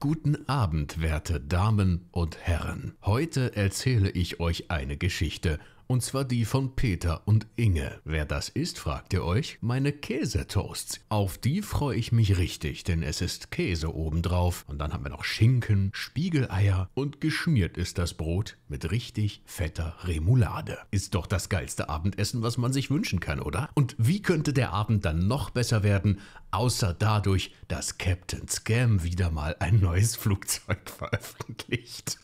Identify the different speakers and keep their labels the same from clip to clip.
Speaker 1: Guten Abend, werte Damen und Herren. Heute erzähle ich euch eine Geschichte und zwar die von Peter und Inge. Wer das ist, fragt ihr euch? Meine Käsetoasts. Auf die freue ich mich richtig, denn es ist Käse obendrauf und dann haben wir noch Schinken, Spiegeleier und geschmiert ist das Brot mit richtig fetter Remoulade. Ist doch das geilste Abendessen, was man sich wünschen kann, oder? Und wie könnte der Abend dann noch besser werden, außer dadurch, dass Captain Scam wieder mal ein neues Flugzeug veröffentlicht?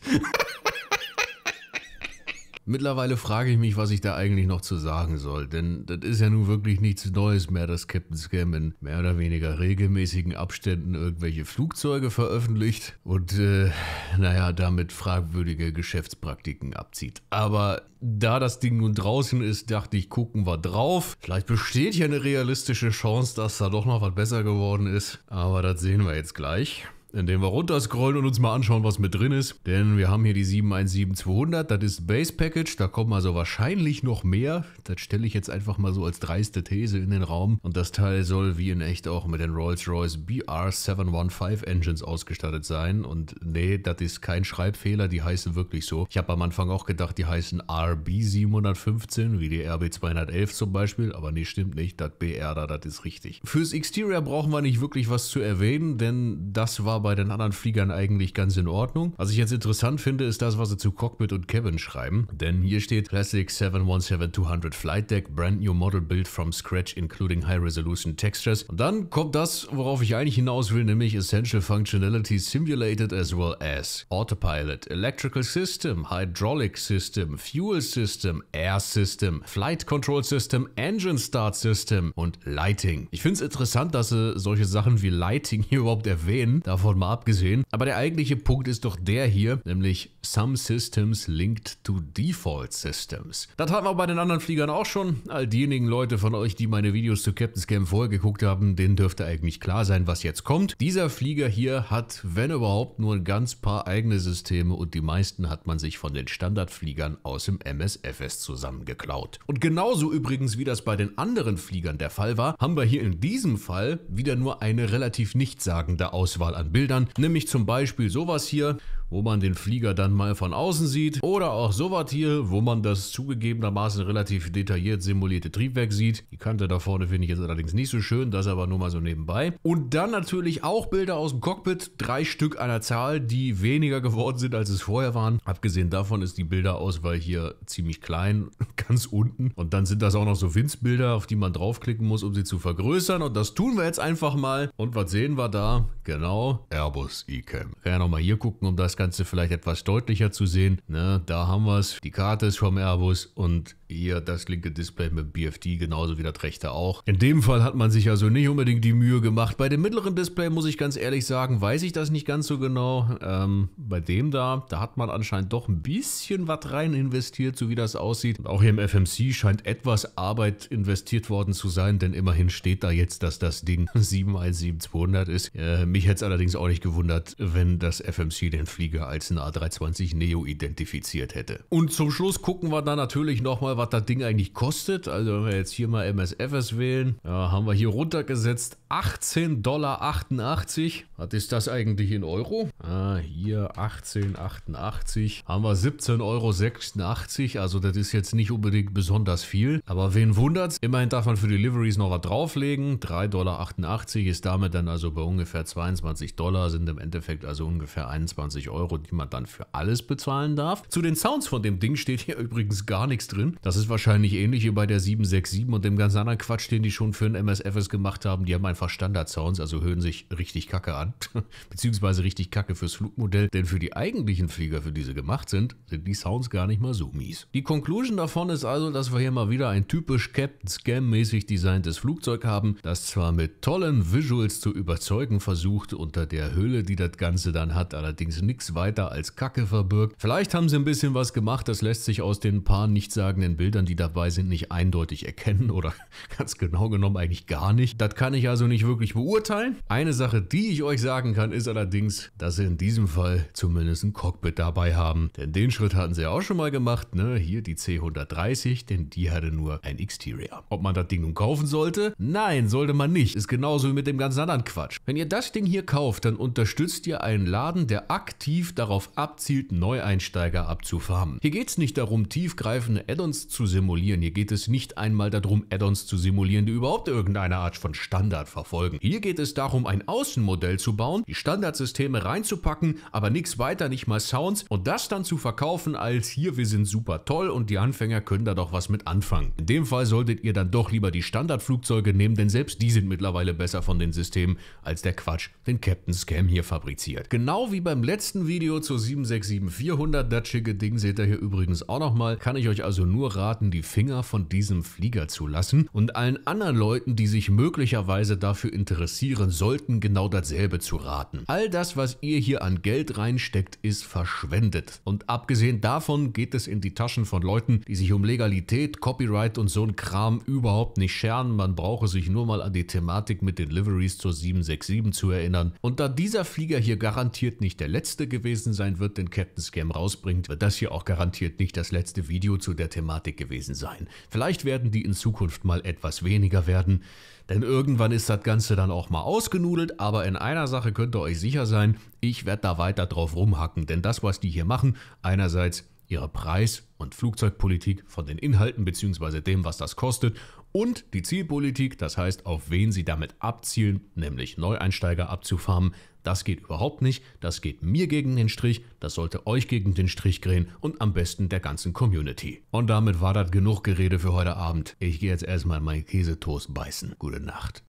Speaker 1: Mittlerweile frage ich mich, was ich da eigentlich noch zu sagen soll, denn das ist ja nun wirklich nichts Neues mehr, dass Captain Scam in mehr oder weniger regelmäßigen Abständen irgendwelche Flugzeuge veröffentlicht und äh, naja, damit fragwürdige Geschäftspraktiken abzieht. Aber da das Ding nun draußen ist, dachte ich, gucken wir drauf. Vielleicht besteht hier eine realistische Chance, dass da doch noch was besser geworden ist, aber das sehen wir jetzt gleich indem wir runterscrollen und uns mal anschauen, was mit drin ist. Denn wir haben hier die 717-200, das ist Base Package, da kommen also wahrscheinlich noch mehr. Das stelle ich jetzt einfach mal so als dreiste These in den Raum. Und das Teil soll wie in echt auch mit den Rolls-Royce BR715 Engines ausgestattet sein. Und nee, das ist kein Schreibfehler, die heißen wirklich so. Ich habe am Anfang auch gedacht, die heißen RB715, wie die RB211 zum Beispiel. Aber nee, stimmt nicht, das BR da, das ist richtig. Fürs Exterior brauchen wir nicht wirklich was zu erwähnen, denn das war bei den anderen Fliegern eigentlich ganz in Ordnung. Was ich jetzt interessant finde, ist das, was sie zu Cockpit und Kevin schreiben. Denn hier steht Classic 717-200 Flight Deck, brand new model built from scratch, including high resolution textures. Und dann kommt das, worauf ich eigentlich hinaus will, nämlich Essential Functionality simulated as well as Autopilot, Electrical System, Hydraulic System, Fuel System, Air System, Flight Control System, Engine Start System und Lighting. Ich finde es interessant, dass sie solche Sachen wie Lighting hier überhaupt erwähnen. Davon davon mal abgesehen. Aber der eigentliche Punkt ist doch der hier, nämlich Some Systems Linked to Default Systems. Das hatten wir bei den anderen Fliegern auch schon. All diejenigen Leute von euch, die meine Videos zu Captain's Camp vorher geguckt haben, denen dürfte eigentlich klar sein, was jetzt kommt. Dieser Flieger hier hat, wenn überhaupt, nur ein ganz paar eigene Systeme und die meisten hat man sich von den Standardfliegern aus dem MSFS zusammengeklaut. Und genauso übrigens wie das bei den anderen Fliegern der Fall war, haben wir hier in diesem Fall wieder nur eine relativ nichtssagende Auswahl an Bildern Bildern, nämlich zum Beispiel sowas hier wo man den Flieger dann mal von außen sieht. Oder auch sowas hier, wo man das zugegebenermaßen relativ detailliert simulierte Triebwerk sieht. Die Kante da vorne finde ich jetzt allerdings nicht so schön, das aber nur mal so nebenbei. Und dann natürlich auch Bilder aus dem Cockpit, drei Stück einer Zahl, die weniger geworden sind, als es vorher waren. Abgesehen davon ist die Bilderauswahl hier ziemlich klein, ganz unten. Und dann sind das auch noch so Winzbilder, auf die man draufklicken muss, um sie zu vergrößern. Und das tun wir jetzt einfach mal. Und was sehen wir da? Genau, Airbus E-Cam. ja nochmal hier gucken, um das Ganze Ganze vielleicht etwas deutlicher zu sehen. Ne, da haben wir es. Die Karte ist vom Airbus und hier das linke Display mit BFD, genauso wie das rechte auch. In dem Fall hat man sich also nicht unbedingt die Mühe gemacht. Bei dem mittleren Display, muss ich ganz ehrlich sagen, weiß ich das nicht ganz so genau. Ähm, bei dem da, da hat man anscheinend doch ein bisschen was rein investiert, so wie das aussieht. auch hier im FMC scheint etwas Arbeit investiert worden zu sein, denn immerhin steht da jetzt, dass das Ding 717-200 ist. Äh, mich hätte es allerdings auch nicht gewundert, wenn das FMC den Flieger Flieger als ein A320 Neo identifiziert hätte. Und zum Schluss gucken wir dann natürlich nochmal, was das Ding eigentlich kostet. Also wenn wir jetzt hier mal MSFS wählen, ja, haben wir hier runtergesetzt 18,88 Dollar. Was ist das eigentlich in Euro? Ah, hier 18,88. Haben wir 17,86 Euro. Also das ist jetzt nicht unbedingt besonders viel. Aber wen wundert es? Immerhin darf man für Deliveries noch was drauflegen. 3,88 Dollar ist damit dann also bei ungefähr 22 Dollar. Sind im Endeffekt also ungefähr 21 Euro. Euro, die man dann für alles bezahlen darf. Zu den Sounds von dem Ding steht hier übrigens gar nichts drin. Das ist wahrscheinlich ähnlich wie bei der 767 und dem ganz anderen Quatsch, den die schon für ein MSFS gemacht haben. Die haben einfach Standard-Sounds, also hören sich richtig kacke an. Beziehungsweise richtig kacke fürs Flugmodell, denn für die eigentlichen Flieger, für die sie gemacht sind, sind die Sounds gar nicht mal so mies. Die Conclusion davon ist also, dass wir hier mal wieder ein typisch Captain Scam mäßig designtes Flugzeug haben, das zwar mit tollen Visuals zu überzeugen versucht, unter der Hülle, die das Ganze dann hat, allerdings nichts nichts weiter als Kacke verbirgt. Vielleicht haben sie ein bisschen was gemacht, das lässt sich aus den paar nichtssagenden Bildern, die dabei sind, nicht eindeutig erkennen oder ganz genau genommen eigentlich gar nicht. Das kann ich also nicht wirklich beurteilen. Eine Sache, die ich euch sagen kann, ist allerdings, dass sie in diesem Fall zumindest ein Cockpit dabei haben. Denn den Schritt hatten sie ja auch schon mal gemacht, ne? Hier die C130, denn die hatte nur ein Exterior. Ob man das Ding nun kaufen sollte? Nein, sollte man nicht. Ist genauso wie mit dem ganzen anderen Quatsch. Wenn ihr das Ding hier kauft, dann unterstützt ihr einen Laden, der aktiv aktiv darauf abzielt, Neueinsteiger abzufarmen. Hier geht es nicht darum, tiefgreifende Add-ons zu simulieren. Hier geht es nicht einmal darum, Add-ons zu simulieren, die überhaupt irgendeine Art von Standard verfolgen. Hier geht es darum, ein Außenmodell zu bauen, die Standardsysteme reinzupacken, aber nichts weiter, nicht mal Sounds und das dann zu verkaufen als hier, wir sind super toll und die Anfänger können da doch was mit anfangen. In dem Fall solltet ihr dann doch lieber die Standardflugzeuge nehmen, denn selbst die sind mittlerweile besser von den Systemen als der Quatsch, den Captain Scam hier fabriziert. Genau wie beim letzten Video zur 767-400, das schicke Ding seht ihr hier übrigens auch nochmal, kann ich euch also nur raten, die Finger von diesem Flieger zu lassen und allen anderen Leuten, die sich möglicherweise dafür interessieren sollten, genau dasselbe zu raten. All das, was ihr hier an Geld reinsteckt, ist verschwendet. Und abgesehen davon geht es in die Taschen von Leuten, die sich um Legalität, Copyright und so ein Kram überhaupt nicht scheren. Man brauche sich nur mal an die Thematik mit den Liveries zur 767 zu erinnern. Und da dieser Flieger hier garantiert nicht der letzte gewesen sein wird, den Captain Scam rausbringt, wird das hier auch garantiert nicht das letzte Video zu der Thematik gewesen sein. Vielleicht werden die in Zukunft mal etwas weniger werden, denn irgendwann ist das Ganze dann auch mal ausgenudelt, aber in einer Sache könnt ihr euch sicher sein, ich werde da weiter drauf rumhacken, denn das, was die hier machen, einerseits ihre Preis- und Flugzeugpolitik von den Inhalten bzw. dem, was das kostet und die Zielpolitik, das heißt, auf wen sie damit abzielen, nämlich Neueinsteiger abzufarmen, das geht überhaupt nicht, das geht mir gegen den Strich, das sollte euch gegen den Strich gehen und am besten der ganzen Community. Und damit war das genug Gerede für heute Abend. Ich gehe jetzt erstmal meinen Käsetoast beißen. Gute Nacht.